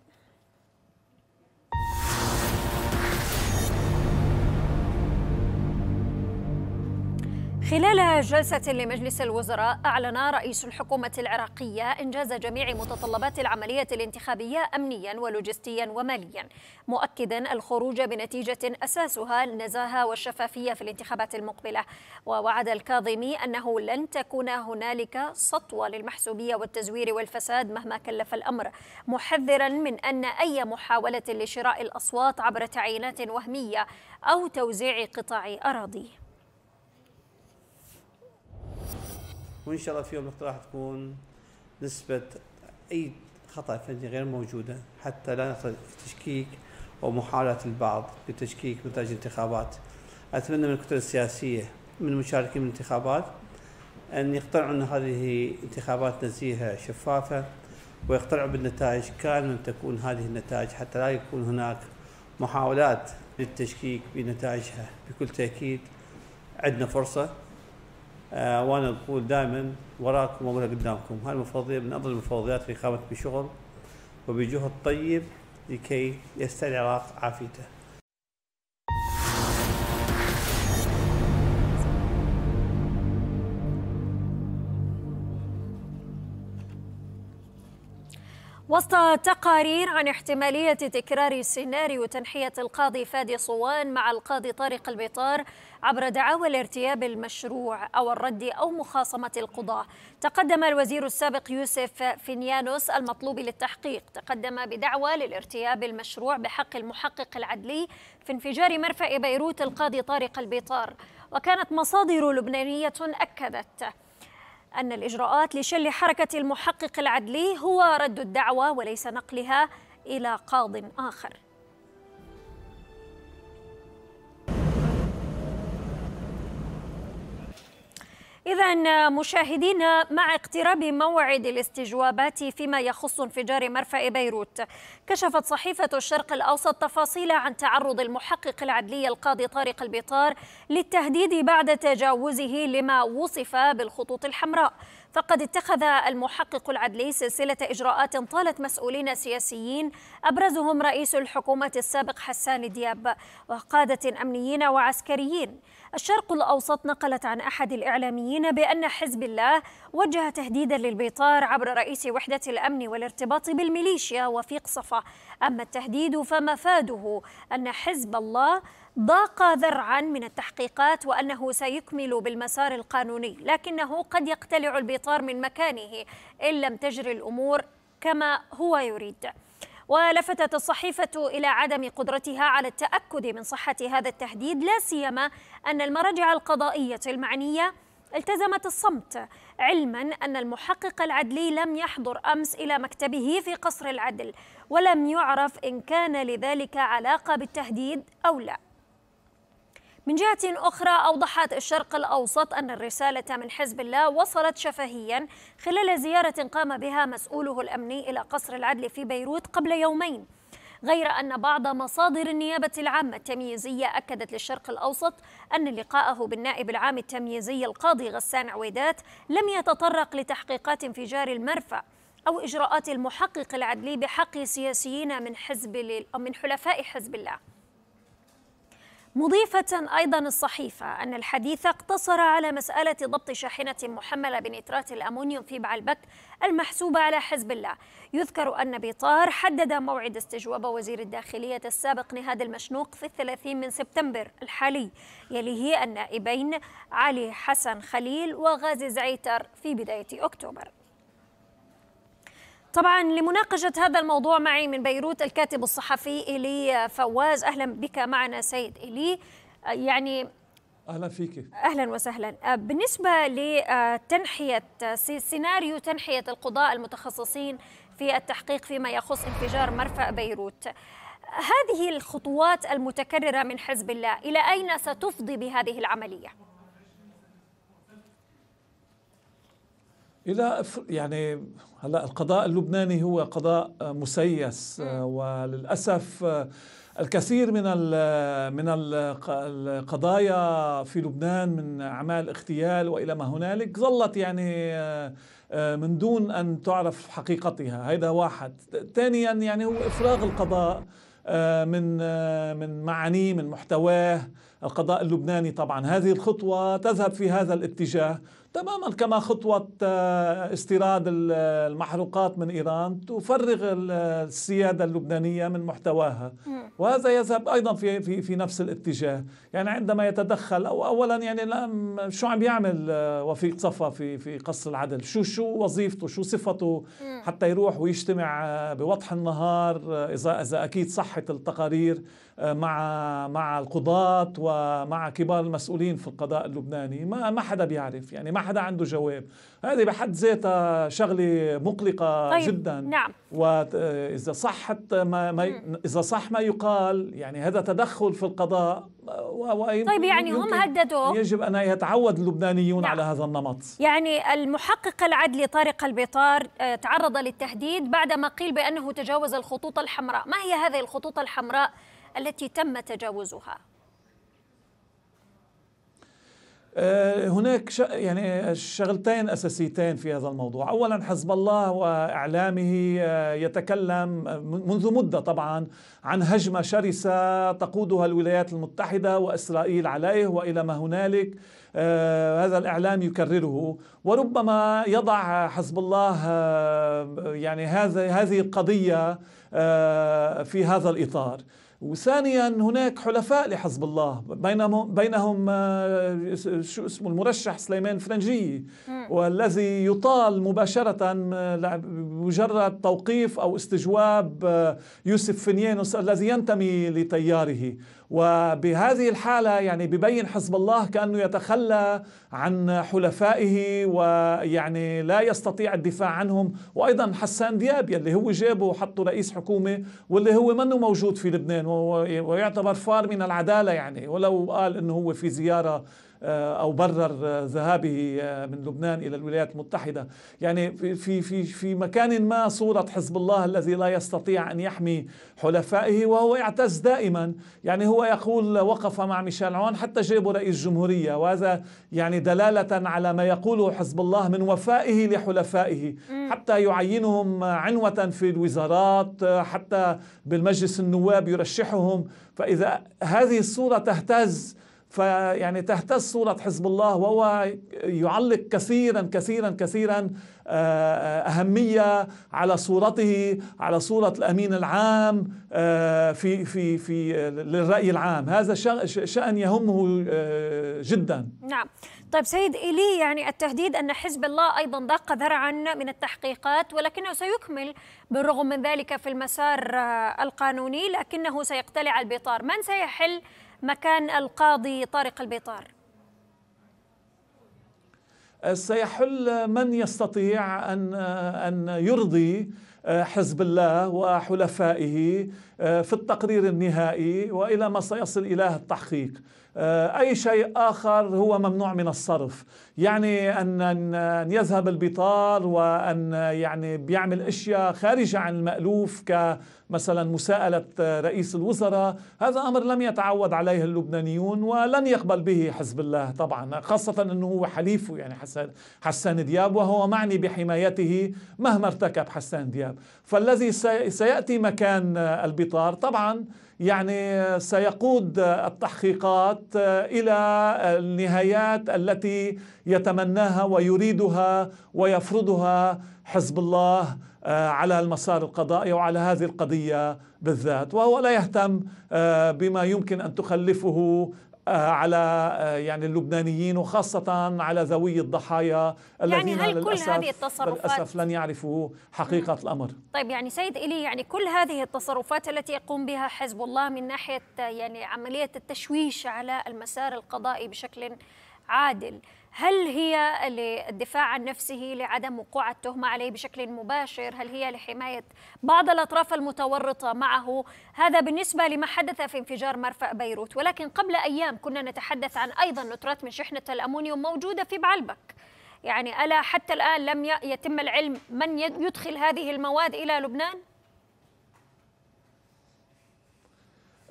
خلال جلسة لمجلس الوزراء أعلن رئيس الحكومة العراقية إنجاز جميع متطلبات العملية الانتخابية أمنيا ولوجستيا وماليا مؤكدا الخروج بنتيجة أساسها النزاهة والشفافية في الانتخابات المقبلة ووعد الكاظمي أنه لن تكون هنالك سطوة للمحسوبية والتزوير والفساد مهما كلف الأمر محذرا من أن أي محاولة لشراء الأصوات عبر تعيينات وهمية أو توزيع قطاع أراضي وان شاء الله في يوم الاقتراح تكون نسبه اي خطا فني غير موجوده حتى لا نصل تشكيك ومحاوله البعض لتشكيك نتائج الانتخابات اتمنى من الكتل السياسيه من المشاركين من الانتخابات ان يقتنعوا ان هذه انتخابات نزيهه شفافه ويقتنعوا بالنتائج كان من تكون هذه النتائج حتى لا يكون هناك محاولات للتشكيك بنتائجها بكل تاكيد عندنا فرصه آه، وانا اقول دائما وراكم واقولها قدامكم هاي المفوضيه من افضل المفوضيات اللي قامت بشغل وبجهد طيب لكي يسترعى العراق عافيته وسط تقارير عن احتمالية تكرار سيناريو تنحية القاضي فادي صوان مع القاضي طارق البيطار عبر دعاوى الارتياب المشروع أو الرد أو مخاصمة القضاة تقدم الوزير السابق يوسف فينيانوس المطلوب للتحقيق تقدم بدعوى للارتياب المشروع بحق المحقق العدلي في انفجار مرفأ بيروت القاضي طارق البيطار وكانت مصادر لبنانية أكدت أن الإجراءات لشل حركة المحقق العدلي هو رد الدعوة وليس نقلها إلى قاض آخر إذا مشاهدينا مع اقتراب موعد الاستجوابات فيما يخص انفجار مرفأ بيروت كشفت صحيفة الشرق الأوسط تفاصيل عن تعرض المحقق العدلي القاضي طارق البطار للتهديد بعد تجاوزه لما وصف بالخطوط الحمراء فقد اتخذ المحقق العدلي سلسلة إجراءات طالت مسؤولين سياسيين أبرزهم رئيس الحكومة السابق حسان دياب وقادة أمنيين وعسكريين الشرق الأوسط نقلت عن أحد الإعلاميين بأن حزب الله وجه تهديدا للبيطار عبر رئيس وحدة الأمن والارتباط بالميليشيا وفيق صفا أما التهديد فمفاده أن حزب الله ضاق ذرعا من التحقيقات وأنه سيكمل بالمسار القانوني لكنه قد يقتلع البطار من مكانه إن لم تجري الأمور كما هو يريد ولفتت الصحيفة إلى عدم قدرتها على التأكد من صحة هذا التهديد لا سيما أن المراجع القضائية المعنية التزمت الصمت علما أن المحقق العدلي لم يحضر أمس إلى مكتبه في قصر العدل ولم يعرف إن كان لذلك علاقة بالتهديد أو لا من جهة أخرى أوضحت الشرق الأوسط أن الرسالة من حزب الله وصلت شفهيا خلال زيارة قام بها مسؤوله الأمني إلى قصر العدل في بيروت قبل يومين غير أن بعض مصادر النيابة العامة التمييزية أكدت للشرق الأوسط أن لقاءه بالنائب العام التمييزي القاضي غسان عويدات لم يتطرق لتحقيقات انفجار المرفأ أو إجراءات المحقق العدلي بحق سياسيين من حزب من حلفاء حزب الله مضيفة أيضا الصحيفة أن الحديث اقتصر على مسألة ضبط شاحنة محملة بنترات الأمونيوم في بعلبك المحسوبة على حزب الله يذكر أن بيطار حدد موعد استجواب وزير الداخلية السابق نهاد المشنوق في الثلاثين من سبتمبر الحالي يليه النائبين علي حسن خليل وغازي زعيتر في بداية أكتوبر طبعا لمناقشة هذا الموضوع معي من بيروت الكاتب الصحفي إيلي فواز أهلا بك معنا سيد إيلي يعني اهلا فيك اهلا وسهلا بالنسبه لتنحيه سيناريو تنحيه القضاء المتخصصين في التحقيق فيما يخص انفجار مرفأ بيروت هذه الخطوات المتكرره من حزب الله الى اين ستفضي بهذه العمليه الى يعني هلا القضاء اللبناني هو قضاء مسيس آه، وللاسف آه، الكثير من من القضايا في لبنان من اعمال اغتيال والى ما هنالك ظلت يعني آه، من دون ان تعرف حقيقتها هذا واحد ثانيا يعني هو افراغ القضاء من من معانيه من محتواه القضاء اللبناني طبعا هذه الخطوه تذهب في هذا الاتجاه تماما كما خطوة آه، استيراد آه، المحروقات من إيران تفرغ آه، السيادة اللبنانية من محتواها وهذا يذهب أيضا في, في, في نفس الاتجاه يعني عندما يتدخل أو أولا يعني شو عم يعمل وفيق صفا في, في قصر العدل شو شو وظيفته شو صفته حتى يروح ويجتمع بوضح النهار إذا, إذا أكيد صحة التقارير مع مع القضاة ومع كبار المسؤولين في القضاء اللبناني ما ما حدا بيعرف يعني ما حدا عنده جواب هذه بحد ذاتها شغلة مقلقة طيب. جدا نعم وإذا صحت ما, ما إذا صح ما يقال يعني هذا تدخل في القضاء طيب يعني هم هددوا يجب ان يتعود اللبنانيون نعم. على هذا النمط يعني المحقق العدلي طارق البيطار آه، تعرض للتهديد بعدما قيل بانه تجاوز الخطوط الحمراء ما هي هذه الخطوط الحمراء التي تم تجاوزها آه، هناك يعني شغلتين اساسيتين في هذا الموضوع، اولا حزب الله واعلامه آه، يتكلم منذ مده طبعا عن هجمه شرسه تقودها الولايات المتحده واسرائيل عليه والى ما هنالك، آه، هذا الاعلام يكرره وربما يضع حزب الله يعني هذه القضيه في هذا الاطار. وثانيا هناك حلفاء لحزب الله بينهم بينهم آه، شو اسمه المرشح سليمان فرنجي والذي يطال مباشره بمجرد آه، توقيف او استجواب آه، يوسف فنيانوس الذي ينتمي لتياره وبهذه الحالة يعني ببين حزب الله كأنه يتخلى عن حلفائه ويعني لا يستطيع الدفاع عنهم وأيضا حسان دياب يلي هو جابه وحطه رئيس حكومة واللي هو منه موجود في لبنان ويعتبر فار من العدالة يعني ولو قال أنه هو في زيارة آه، او برر آه، ذهابه آه، من لبنان الى الولايات المتحده يعني في في في مكان ما صوره حزب الله الذي لا يستطيع ان يحمي حلفائه وهو يعتز دائما يعني هو يقول وقف مع ميشيل عون حتى جابوا رئيس جمهوريه وهذا يعني دلاله على ما يقوله حزب الله من وفائه لحلفائه حتى يعينهم عنوه في الوزارات حتى بالمجلس النواب يرشحهم فاذا هذه الصوره تهتز فيعني تهتز صورة حزب الله وهو يعلق كثيرا كثيرا كثيرا آه، آه، أهمية على صورته على صورة الأمين العام آه، في في في للرأي العام هذا شأن يهمه جدا نعم طيب سيد إيلي يعني التهديد أن حزب الله أيضا ضاق ذرعا من التحقيقات ولكنه سيكمل بالرغم من ذلك في المسار آه، القانوني لكنه سيقتلع البيطار من سيحل مكان القاضي طارق البيطار؟ سيحل من يستطيع أن, آه، أن يرضي آه، حزب الله وحلفائه في التقرير النهائي وإلى ما سيصل إليه التحقيق آه، أي شيء آخر هو ممنوع من الصرف يعني أن, أن يذهب البطار وأن يعني بيعمل أشياء خارجة عن المألوف كمثلا مساءلة رئيس الوزراء هذا أمر لم يتعود عليه اللبنانيون ولن يقبل به حزب الله طبعا خاصة أنه هو حليفه يعني حسن, حسان دياب وهو معني بحمايته مهما ارتكب حسان دياب فالذي سيأتي مكان البطار طبعا يعني سيقود التحقيقات إلى النهايات التي يتمناها ويريدها ويفرضها حزب الله آه، على المسار القضائي وعلى هذه القضية بالذات وهو لا يهتم آه، بما يمكن أن تخلفه آه، على آه، يعني اللبنانيين وخاصة على ذوي الضحايا يعني الذين هل كل هذه التصرفات للأسف لن يعرفوا حقيقة الأمر طيب يعني سيد إلي يعني كل هذه التصرفات التي يقوم بها حزب الله من ناحية يعني عملية التشويش على المسار القضائي بشكل عادل هل هي للدفاع عن نفسه لعدم وقوع التهمة عليه بشكل مباشر هل هي لحماية بعض الأطراف المتورطة معه هذا بالنسبة لما حدث في انفجار مرفأ بيروت ولكن قبل أيام كنا نتحدث عن أيضا نترات من شحنة الأمونيوم موجودة في بعلبك يعني ألا حتى الآن لم يتم العلم من يدخل هذه المواد إلى لبنان؟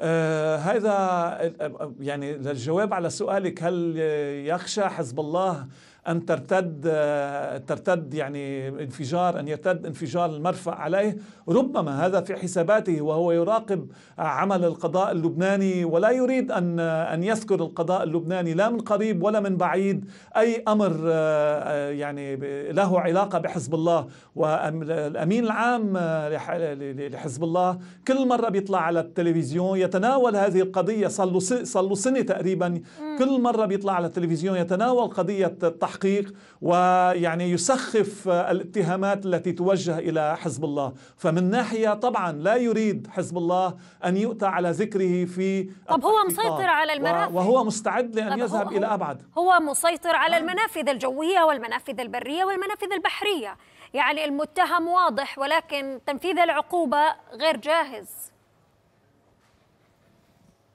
آه هذا آه، آه، يعني الجواب على سؤالك هل يخشى حزب الله أن ترتد ترتد يعني انفجار أن يرتد انفجار المرفأ عليه ربما هذا في حساباته وهو يراقب عمل القضاء اللبناني ولا يريد أن أن يذكر القضاء اللبناني لا من قريب ولا من بعيد أي أمر يعني له علاقة بحزب الله والأمين العام لحزب الله كل مرة بيطلع على التلفزيون يتناول هذه القضية صار له سنة تقريبا كل مرة بيطلع على التلفزيون يتناول قضية التحرير التحقيق ويعني يسخف الاتهامات التي توجه إلى حزب الله فمن ناحية طبعا لا يريد حزب الله أن يؤتى على ذكره في طب هو مسيطر على المنافذ وهو مستعد لأن يذهب إلى أبعد هو مسيطر على آه. المنافذ الجوية والمنافذ البرية والمنافذ البحرية يعني المتهم واضح ولكن تنفيذ العقوبة غير جاهز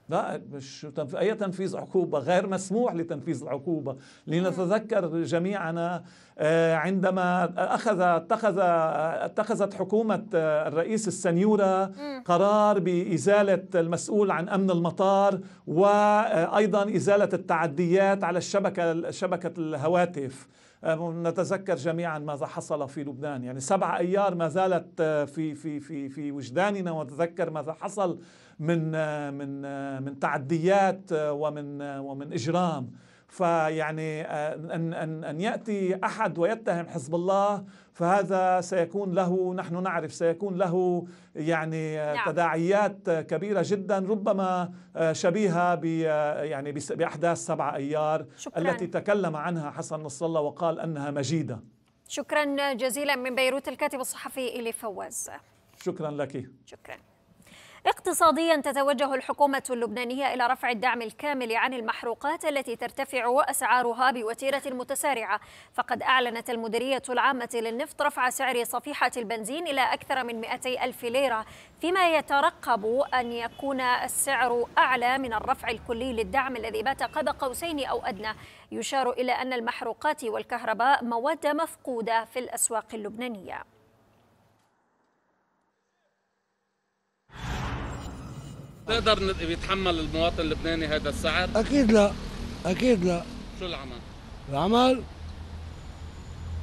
لا مش أي تنفيذ عقوبة غير مسموح لتنفيذ العقوبة لنتذكر جميعنا آه، عندما أخذ اتخذ اتخذت حكومة آه، الرئيس السنيورة قرار بإزالة المسؤول عن أمن المطار وأيضا إزالة التعديات على الشبكة شبكة الهواتف آه، نتذكر جميعا ماذا حصل في لبنان يعني سبع أيار ما زالت آه، في, في, في, في وجداننا ونتذكر ماذا حصل من, آه، من, من تعديات ومن, ومن إجرام فيعني آه، أن, أن, أن يأتي أحد ويتهم حزب الله فهذا سيكون له نحن نعرف سيكون له يعني آه، نعم. تداعيات كبيرة جدا ربما آه، شبيهة ب يعني بأحداث 7 أيار شكرا. التي تكلم عنها حسن نصر الله وقال أنها مجيدة شكرا جزيلا من بيروت الكاتب الصحفي إلي فواز شكرا لك شكرا اقتصاديا تتوجه الحكومة اللبنانية إلى رفع الدعم الكامل عن المحروقات التي ترتفع أسعارها بوتيرة متسارعة فقد أعلنت المديرية العامة للنفط رفع سعر صفيحة البنزين إلى أكثر من 200 ألف ليرة فيما يترقب أن يكون السعر أعلى من الرفع الكلي للدعم الذي بات قاب قوسين أو أدنى يشار إلى أن المحروقات والكهرباء مواد مفقودة في الأسواق اللبنانية تقدر يتحمل المواطن اللبناني هذا السعر؟ اكيد لا اكيد لا شو العمل؟ العمل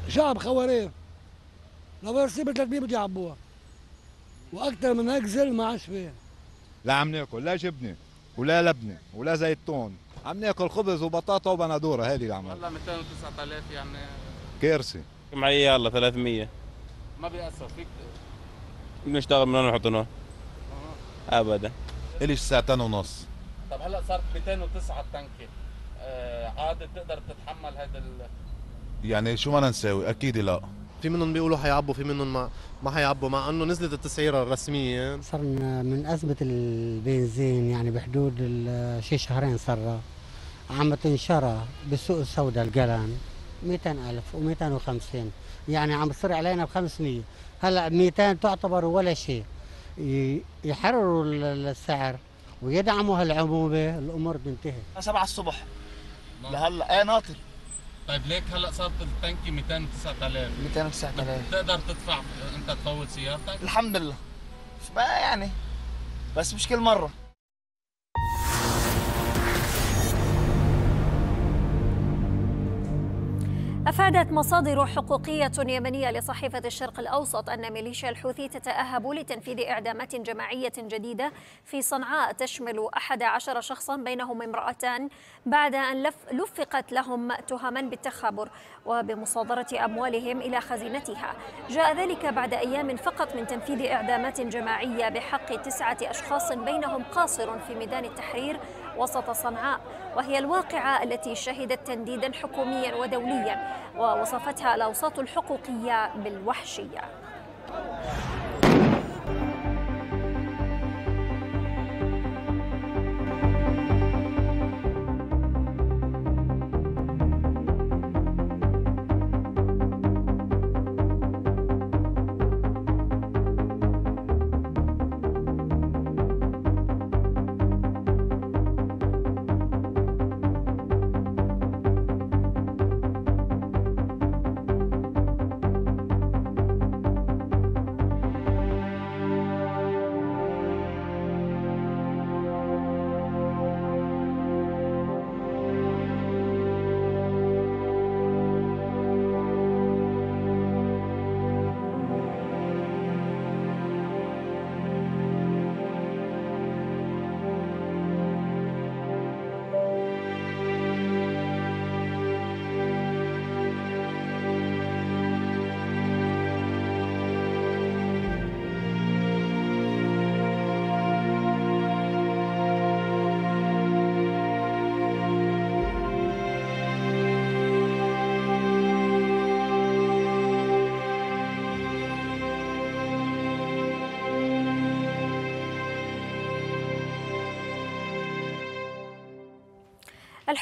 شعب خواريف لو يصيب 300 بده يعبوها واكثر من هيك زل ما عادش فيه لا عم ناكل لا جبنه ولا لبنه ولا زيتون عم ناكل خبز وبطاطا وبندوره هذه العمل والله 209000 يعني كارثه معي يلا 300 ما بيأثر فيك بنشتغل من هون وحطنا ابدا إليش ساعتين ونص طب هلا صارت 209 التنكه آه عاد بتقدر تتحمل هذا ال... يعني شو ما نساوي اكيد لا في منهم بيقولوا حيعبوا في منهم ما ما حيعبوا مع انه نزلت التسعيره الرسميه صرنا من ازمه البنزين يعني بحدود شي شهرين صار عم تنشرى بالسوق السوداء القلم 200000 و250 يعني عم تصير علينا ب 500 هلا 200 تعتبر ولا شيء يحرروا السعر ويدعموا هالعمومه الامور بتنتهي 7 الصبح لهلا ايه ناطر طيب ليك هلا صارت التنكي 209000 209000 بتقدر تدفع انت تفوت سيارتك؟ الحمد لله ما يعني بس مش كل مره أفادت مصادر حقوقية يمنية لصحيفة الشرق الأوسط أن ميليشيا الحوثي تتأهب لتنفيذ إعدامات جماعية جديدة في صنعاء تشمل 11 شخصا بينهم امرأتان بعد أن لف لفقت لهم تهما بالتخابر وبمصادرة أموالهم إلى خزينتها جاء ذلك بعد أيام فقط من تنفيذ إعدامات جماعية بحق تسعة أشخاص بينهم قاصر في ميدان التحرير وسط صنعاء وهي الواقعة التي شهدت تنديدا حكوميا ودوليا ووصفتها الأوساط الحقوقية بالوحشية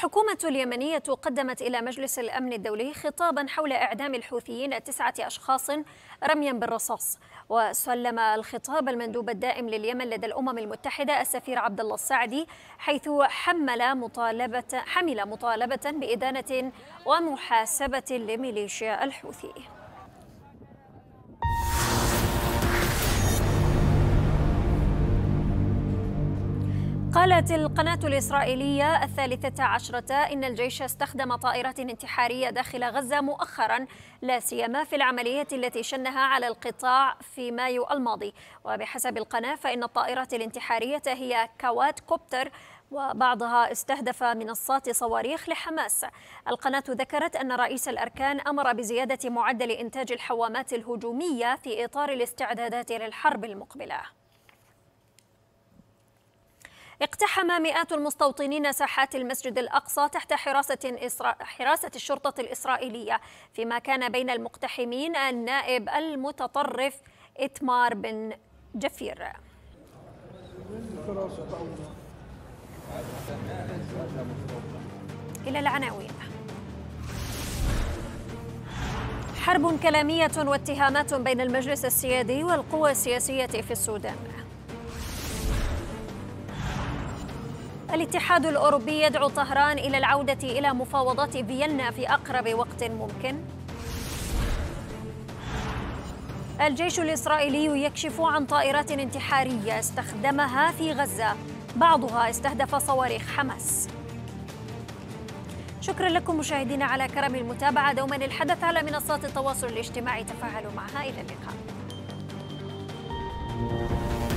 الحكومة اليمنية قدمت إلى مجلس الأمن الدولي خطابا حول إعدام الحوثيين تسعة أشخاص رميا بالرصاص وسلم الخطاب المندوب الدائم لليمن لدى الأمم المتحدة السفير عبد الله السعدي حيث حمل مطالبة حمل مطالبة بإدانة ومحاسبة لميليشيا الحوثي قالت القناة الإسرائيلية الثالثة عشرة إن الجيش استخدم طائرات انتحارية داخل غزة مؤخرا لا سيما في العملية التي شنها على القطاع في مايو الماضي وبحسب القناة فإن الطائرات الانتحارية هي كواد كوبتر وبعضها استهدف منصات صواريخ لحماس القناة ذكرت أن رئيس الأركان أمر بزيادة معدل إنتاج الحوامات الهجومية في إطار الاستعدادات للحرب المقبلة اقتحم مئات المستوطنين ساحات المسجد الأقصى تحت حراسة, إسرا... حراسة الشرطة الإسرائيلية فيما كان بين المقتحمين النائب المتطرف إتمار بن جفير إلى العناوين حرب كلامية واتهامات بين المجلس السيادي والقوى السياسية في السودان الاتحاد الأوروبي يدعو طهران إلى العودة إلى مفاوضات فيينا في أقرب وقت ممكن الجيش الإسرائيلي يكشف عن طائرات انتحارية استخدمها في غزة بعضها استهدف صواريخ حماس شكرا لكم مشاهدينا على كرم المتابعة دوما الحدث على منصات التواصل الاجتماعي تفاعلوا معها إلى اللقاء